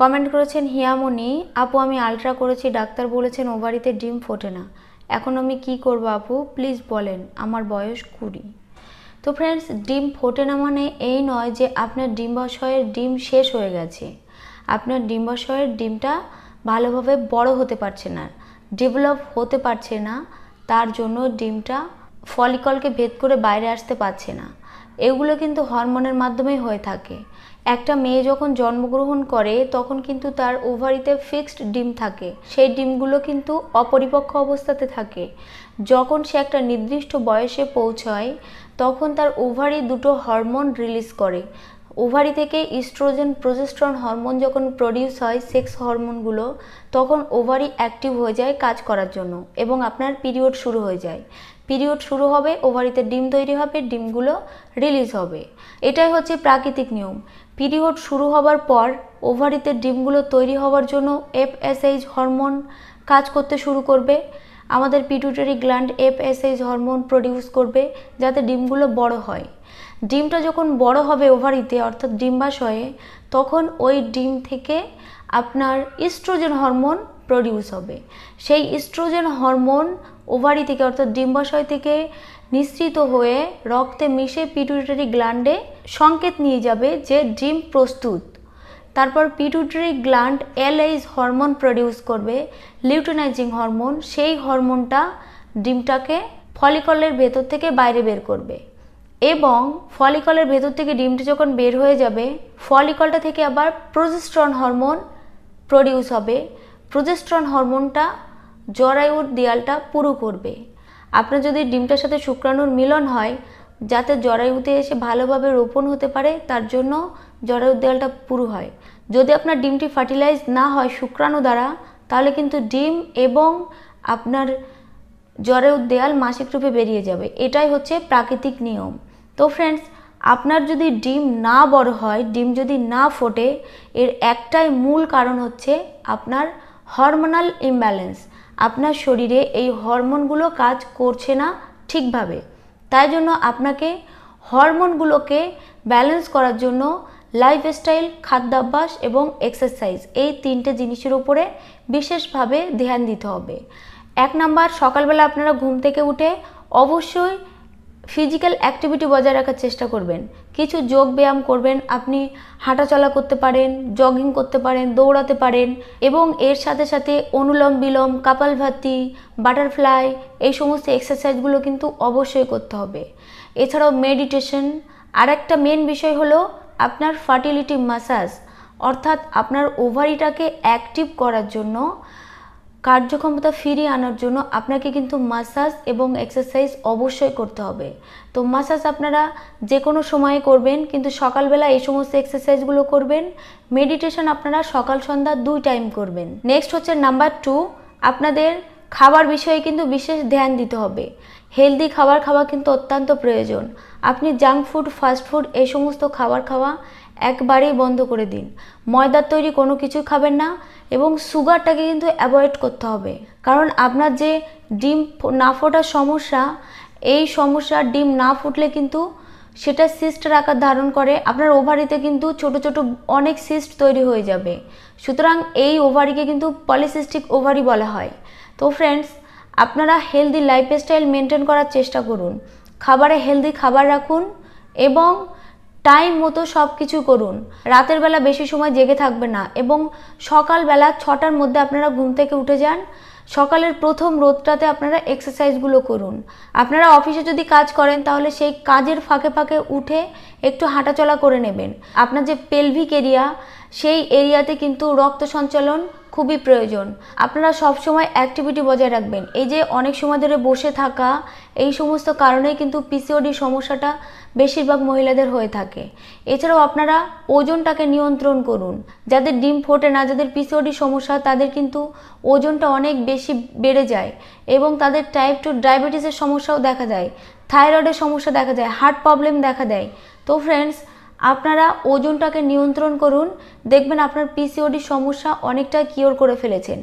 comment করেছেন হিয়ামনি আপু আমি আলট্রা করেছি ডাক্তার বলেছেন ওভারিতে ডিম ফোটে না এখন আমি কি করব আপু প্লিজ বলেন আমার বয়স কুড়ি তো ফ্রেন্ডস ডিম ফোটে না মানে এই নয় যে আপনার ডিম্বাশয়ের ডিম শেষ হয়ে গেছে আপনার ডিম্বাশয়ের ডিমটা ভালোভাবে বড় হতে পারছে না ডেভেলপ হতে পারছে না তার জন্য ডিমটা ফলিকলকে ভেদ করে বাইরে আসতে পারছে না এগুলো কিন্তু হরমোনের মাধ্যমেই হয়ে থাকে একটা মেয়ে যখন জন্মগ্রহণ করে তখন কিন্তু তার ওভারিতে ফিক্সড ডিম থাকে সেই ডিমগুলো কিন্তু অপরিপক্ক অবস্থাতে থাকে যখন সে একটা নির্দিষ্ট বয়সে পৌঁছায় তখন তার ওভারি দুটো হরমোন রিলিজ করে ওভারি থেকে ইস্ট্রোজেন প্রোজেস্ট্রন হরমোন যখন প্রডিউস হয় সেক্স হরমোনগুলো তখন ওভারি অ্যাক্টিভ হয়ে যায় কাজ করার জন্য এবং আপনার পিরিয়ড শুরু হয়ে যায় পিরিয়ড শুরু হবে ওভারিতে ডিম তৈরি হবে ডিমগুলো রিলিজ হবে এটাই হচ্ছে প্রাকৃতিক নিয়ম পিরিয়ড শুরু হবার পর ওভারিতে ডিমগুলো তৈরি হওয়ার জন্য এফএসএইচ হরমোন কাজ করতে শুরু করবে আমাদের pituitary gland FSH hormone produce করবে যাতে ডিমগুলো বড় হয় ডিমটা যখন বড় হবে ওভারিতে অর্থাৎ ডিম্বাশয়ে তখন ওই ডিম থেকে আপনার ইস্ট্রোজেন হরমোন প্রডিউস হবে সেই ইস্ট্রোজেন হরমোন ওভারি থেকে অর্থাৎ ডিম্বাশয় থেকে নিঃসৃত হয়ে রক্তে মিশে পিটুইটারি গ্ল্যান্ডে সংকেত নিয়ে যাবে যে ডিম প্রস্তুত তারপর pituitary gland LH hormone produce করবে লিউটোনাইজিং হরমোন সেই হরমোনটা ডিমটাকে ফলিকলের ভেতর থেকে বাইরে বের করবে এবং ফলিকলের ভেতর থেকে ডিমটা যখন বের হয়ে যাবে ফলিকলটা থেকে আবার প্রজেস্ট্রন হরমোন প্রডিউস হবে প্রজেস্ট্রন হরমোনটা জরায়ুর দেয়ালটা পুরো করবে আপনার যদি ডিমটার সাথে শুক্রাণুর মিলন হয় যাতে জরায়ুতে এসে ভালোভাবে রোপণ হতে পারে তার জন্য জরায়ুর দেয়ালটা পুরো হয় যদি আপনার ডিমটি ফার্টিলাইজ না হয় শুক্রাণু দ্বারা তাহলে কিন্তু ডিম এবং আপনার জরায়ুর দেয়াল মাসিক রূপে বেরিয়ে যাবে এটাই হচ্ছে প্রাকৃতিক নিয়ম তো ফ্রেন্ডস আপনার যদি ডিম না বড় হয় ডিম যদি না ফোটে এর একটাই মূল কারণ হচ্ছে আপনার হরমোনাল ইমব্যালেন্স আপনার শরীরে এই হরমোনগুলো কাজ করছে না ঠিকভাবে তাই জন্য আপনাকে হরমোনগুলোকে ব্যালেন্স করার জন্য লাইফস্টাইল খাদ্যাভ্যাস এবং এক্সারসাইজ এই তিনটে জিনিসের উপরে বিশেষভাবে ধ্যান দিতে হবে এক নাম্বার সকালবেলা আপনারা ঘুম থেকে উঠে অবশ্যই ফিজিক্যাল অ্যাক্টিভিটি বজায় রাখার চেষ্টা করবেন কিছু যোগ ব্যায়াম করবেন আপনি হাঁটাচলা করতে পারেন জগিং করতে পারেন দৌড়াতে পারেন এবং এর সাথে সাথে অনুলম বিলম ভাতি বাটারফ্লাই এই সমস্ত এক্সারসাইজগুলো কিন্তু অবশ্যই করতে হবে এছাড়াও মেডিটেশন আর একটা মেন বিষয় হলো আপনার ফার্টিলিটি মাসাজ অর্থাৎ আপনার ওভারিটাকে অ্যাক্টিভ করার জন্য কার্যক্ষমতা ফিরিয়ে আনার জন্য আপনাকে কিন্তু মাসাজ এবং এক্সারসাইজ অবশ্যই করতে হবে তো মাসাজ আপনারা যে কোনো সময়ে করবেন কিন্তু সকালবেলা এই সমস্ত এক্সারসাইজগুলো করবেন মেডিটেশন আপনারা সকাল সন্ধ্যা দুই টাইম করবেন নেক্সট হচ্ছে নাম্বার টু আপনাদের খাবার বিষয়ে কিন্তু বিশেষ ধ্যান দিতে হবে হেলদি খাবার খাওয়া কিন্তু অত্যন্ত প্রয়োজন আপনি জাঙ্ক ফুড ফাস্ট ফুড এই সমস্ত খাবার খাওয়া একবারেই বন্ধ করে দিন ময়দার তৈরি কোনো কিছু খাবেন না এবং সুগারটাকে কিন্তু অ্যাভয়েড করতে হবে কারণ আপনার যে ডিম না ফোটার সমস্যা এই সমস্যা ডিম না ফুটলে কিন্তু সেটা সিস্টের আকার ধারণ করে আপনার ওভারিতে কিন্তু ছোট ছোট অনেক সিস্ট তৈরি হয়ে যাবে সুতরাং এই ওভারিকে কিন্তু পলিসিস্টিক ওভারি বলা হয় তো ফ্রেন্ডস আপনারা হেলদি লাইফস্টাইল মেনটেন করার চেষ্টা করুন খাবারে হেলদি খাবার রাখুন এবং টাইম মতো সব কিছু করুন রাতের বেলা বেশি সময় জেগে থাকবে না এবং সকালবেলা ছটার মধ্যে আপনারা ঘুম থেকে উঠে যান সকালের প্রথম রোদটাতে আপনারা এক্সারসাইজগুলো করুন আপনারা অফিসে যদি কাজ করেন তাহলে সেই কাজের ফাঁকে ফাঁকে উঠে একটু হাঁটাচলা করে নেবেন আপনার যে পেলভিক এরিয়া সেই এরিয়াতে কিন্তু রক্ত সঞ্চালন খুবই প্রয়োজন আপনারা সব সময় অ্যাক্টিভিটি বজায় রাখবেন এই যে অনেক সময় ধরে বসে থাকা এই সমস্ত কারণেই কিন্তু পিসিওডি সমস্যাটা বেশিরভাগ মহিলাদের হয়ে থাকে এছাড়াও আপনারা ওজনটাকে নিয়ন্ত্রণ করুন যাদের ডিম ফোটে না যাদের পিসিওডি সমস্যা তাদের কিন্তু ওজনটা অনেক বেশি বেড়ে যায় এবং তাদের টাইপ টু ডায়াবেটিসের সমস্যাও দেখা দেয় থাইরয়েডের সমস্যা দেখা যায় হার্ট প্রবলেম দেখা দেয় তো ফ্রেন্ডস আপনারা ওজনটাকে নিয়ন্ত্রণ করুন দেখবেন আপনার পিসিওডি সমস্যা অনেকটা কিওর করে ফেলেছেন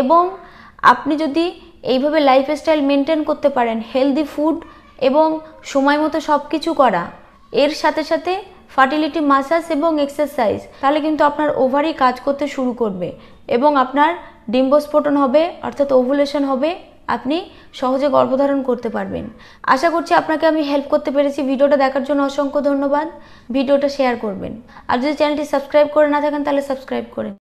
এবং আপনি যদি এইভাবে লাইফস্টাইল মেনটেন করতে পারেন হেলদি ফুড এবং সময় মতো সব কিছু করা এর সাথে সাথে ফার্টিলিটি মাসাজ এবং এক্সারসাইজ তাহলে কিন্তু আপনার ওভারই কাজ করতে শুরু করবে এবং আপনার ডিম্বস্ফোটন হবে অর্থাৎ ওভুলেশন হবে আপনি সহজে গর্ভধারণ করতে পারবেন আশা করছি আপনাকে আমি হেল্প করতে পেরেছি ভিডিওটা দেখার জন্য অসংখ্য ধন্যবাদ ভিডিওটা শেয়ার করবেন আর যদি চ্যানেলটি সাবস্ক্রাইব করে না থাকেন তাহলে সাবস্ক্রাইব করেন